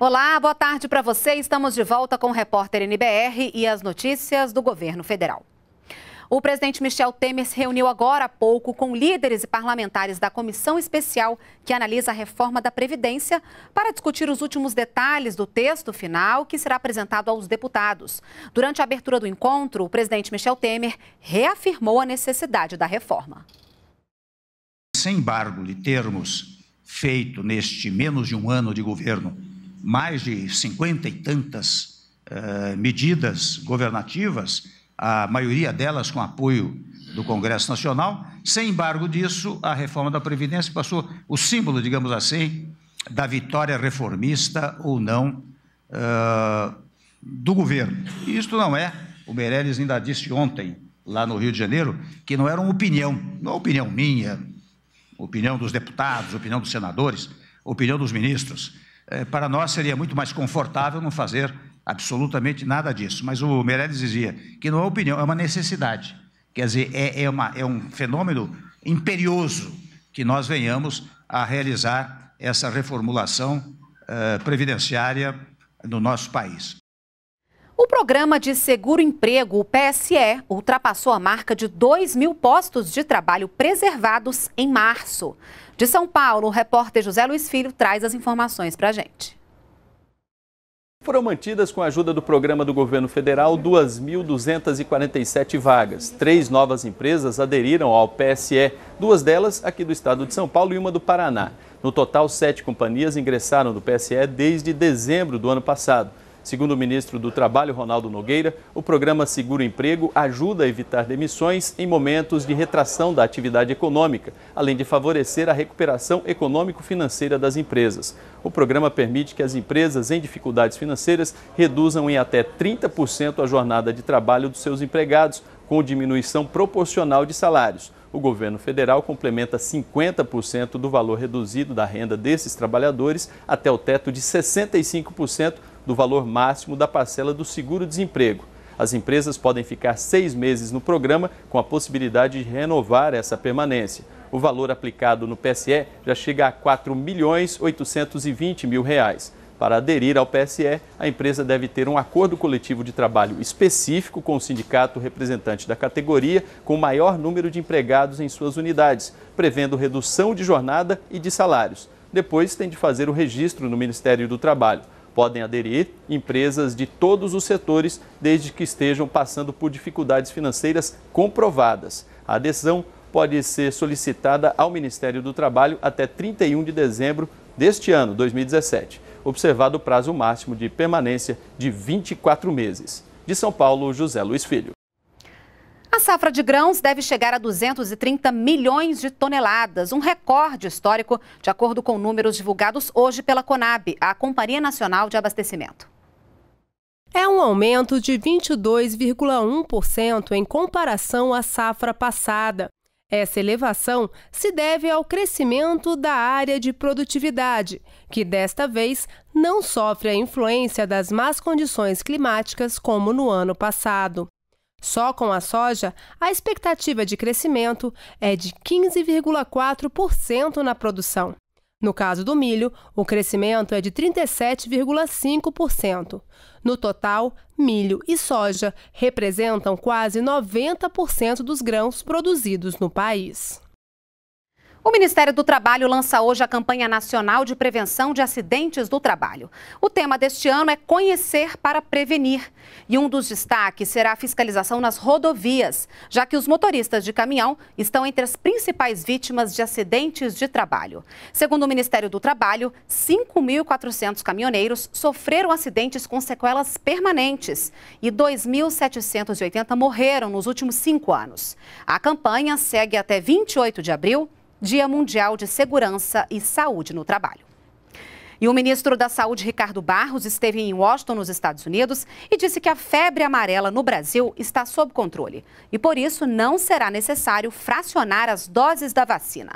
Olá, boa tarde para você. Estamos de volta com o repórter NBR e as notícias do governo federal. O presidente Michel Temer se reuniu agora há pouco com líderes e parlamentares da comissão especial que analisa a reforma da Previdência para discutir os últimos detalhes do texto final que será apresentado aos deputados. Durante a abertura do encontro, o presidente Michel Temer reafirmou a necessidade da reforma. Sem embargo, de termos feito neste menos de um ano de governo mais de cinquenta e tantas eh, medidas governativas, a maioria delas com apoio do Congresso Nacional. Sem embargo disso, a reforma da Previdência passou o símbolo, digamos assim, da vitória reformista ou não eh, do governo. E isto não é, o Meirelles ainda disse ontem, lá no Rio de Janeiro, que não era uma opinião, não é opinião minha, opinião dos deputados, opinião dos senadores, opinião dos ministros. É, para nós seria muito mais confortável não fazer absolutamente nada disso. Mas o Meirelles dizia que não é opinião, é uma necessidade. Quer dizer, é, é, uma, é um fenômeno imperioso que nós venhamos a realizar essa reformulação uh, previdenciária no nosso país. O programa de seguro-emprego, o PSE, ultrapassou a marca de 2 mil postos de trabalho preservados em março. De São Paulo, o repórter José Luiz Filho traz as informações para a gente. Foram mantidas, com a ajuda do programa do governo federal, 2.247 vagas. Três novas empresas aderiram ao PSE, duas delas aqui do estado de São Paulo e uma do Paraná. No total, sete companhias ingressaram no PSE desde dezembro do ano passado. Segundo o ministro do Trabalho, Ronaldo Nogueira, o programa Seguro Emprego ajuda a evitar demissões em momentos de retração da atividade econômica, além de favorecer a recuperação econômico-financeira das empresas. O programa permite que as empresas em dificuldades financeiras reduzam em até 30% a jornada de trabalho dos seus empregados, com diminuição proporcional de salários. O governo federal complementa 50% do valor reduzido da renda desses trabalhadores até o teto de 65% do valor máximo da parcela do seguro-desemprego. As empresas podem ficar seis meses no programa com a possibilidade de renovar essa permanência. O valor aplicado no PSE já chega a R$ 4.820.000. Reais. Para aderir ao PSE, a empresa deve ter um acordo coletivo de trabalho específico com o sindicato representante da categoria com o maior número de empregados em suas unidades, prevendo redução de jornada e de salários. Depois tem de fazer o registro no Ministério do Trabalho. Podem aderir empresas de todos os setores, desde que estejam passando por dificuldades financeiras comprovadas. A adesão pode ser solicitada ao Ministério do Trabalho até 31 de dezembro deste ano, 2017, observado o prazo máximo de permanência de 24 meses. De São Paulo, José Luiz Filho. A safra de grãos deve chegar a 230 milhões de toneladas, um recorde histórico, de acordo com números divulgados hoje pela Conab, a Companhia Nacional de Abastecimento. É um aumento de 22,1% em comparação à safra passada. Essa elevação se deve ao crescimento da área de produtividade, que desta vez não sofre a influência das más condições climáticas como no ano passado. Só com a soja, a expectativa de crescimento é de 15,4% na produção. No caso do milho, o crescimento é de 37,5%. No total, milho e soja representam quase 90% dos grãos produzidos no país. O Ministério do Trabalho lança hoje a campanha nacional de prevenção de acidentes do trabalho. O tema deste ano é Conhecer para Prevenir. E um dos destaques será a fiscalização nas rodovias, já que os motoristas de caminhão estão entre as principais vítimas de acidentes de trabalho. Segundo o Ministério do Trabalho, 5.400 caminhoneiros sofreram acidentes com sequelas permanentes e 2.780 morreram nos últimos cinco anos. A campanha segue até 28 de abril Dia Mundial de Segurança e Saúde no Trabalho. E o ministro da Saúde, Ricardo Barros, esteve em Washington, nos Estados Unidos, e disse que a febre amarela no Brasil está sob controle. E por isso não será necessário fracionar as doses da vacina.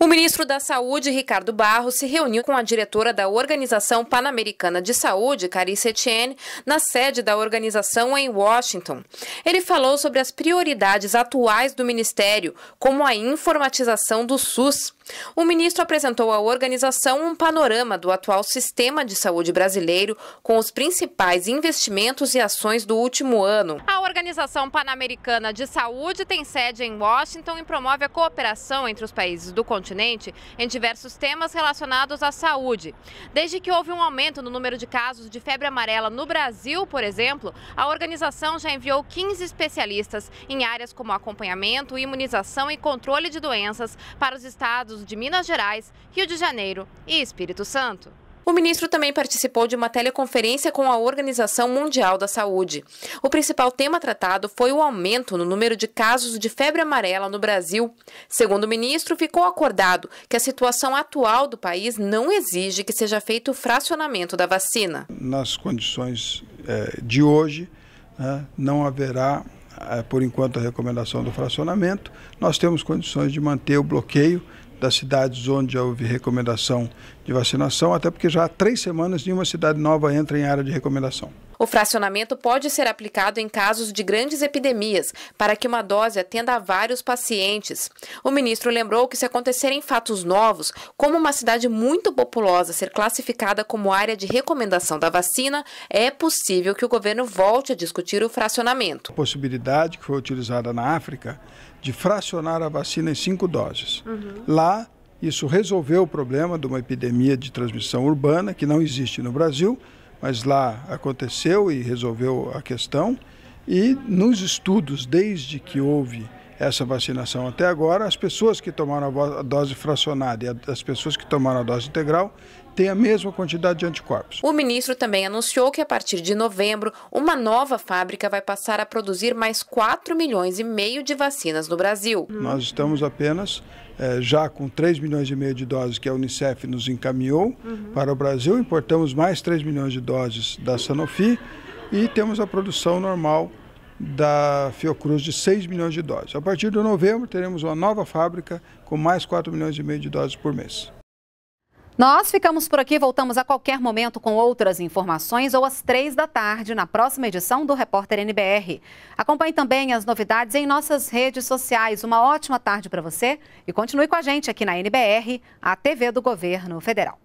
O ministro da Saúde, Ricardo Barros, se reuniu com a diretora da Organização Pan-Americana de Saúde, Carice Etienne, na sede da organização em Washington. Ele falou sobre as prioridades atuais do ministério, como a informatização do SUS. O ministro apresentou à organização um panorama do atual sistema de saúde brasileiro, com os principais investimentos e ações do último ano. A Organização Pan-Americana de Saúde tem sede em Washington e promove a cooperação entre os países do continente continente em diversos temas relacionados à saúde. Desde que houve um aumento no número de casos de febre amarela no Brasil, por exemplo, a organização já enviou 15 especialistas em áreas como acompanhamento, imunização e controle de doenças para os estados de Minas Gerais, Rio de Janeiro e Espírito Santo. O ministro também participou de uma teleconferência com a Organização Mundial da Saúde. O principal tema tratado foi o aumento no número de casos de febre amarela no Brasil. Segundo o ministro, ficou acordado que a situação atual do país não exige que seja feito o fracionamento da vacina. Nas condições eh, de hoje, né, não haverá eh, por enquanto, a recomendação do fracionamento, nós temos condições de manter o bloqueio das cidades onde houve recomendação de vacinação, até porque já há três semanas nenhuma cidade nova entra em área de recomendação. O fracionamento pode ser aplicado em casos de grandes epidemias, para que uma dose atenda a vários pacientes. O ministro lembrou que, se acontecerem fatos novos, como uma cidade muito populosa ser classificada como área de recomendação da vacina, é possível que o governo volte a discutir o fracionamento. A possibilidade que foi utilizada na África de fracionar a vacina em cinco doses. Uhum. Lá, isso resolveu o problema de uma epidemia de transmissão urbana que não existe no Brasil mas lá aconteceu e resolveu a questão. E nos estudos, desde que houve essa vacinação até agora, as pessoas que tomaram a dose fracionada e as pessoas que tomaram a dose integral têm a mesma quantidade de anticorpos. O ministro também anunciou que a partir de novembro, uma nova fábrica vai passar a produzir mais 4 milhões e meio de vacinas no Brasil. Nós estamos apenas é, já com 3 milhões e meio de doses que a Unicef nos encaminhou uhum. para o Brasil, importamos mais 3 milhões de doses da Sanofi e temos a produção normal da Fiocruz de 6 milhões de doses. A partir de novembro, teremos uma nova fábrica com mais 4 milhões e meio de doses por mês. Nós ficamos por aqui, voltamos a qualquer momento com outras informações ou às três da tarde na próxima edição do Repórter NBR. Acompanhe também as novidades em nossas redes sociais. Uma ótima tarde para você e continue com a gente aqui na NBR, a TV do Governo Federal.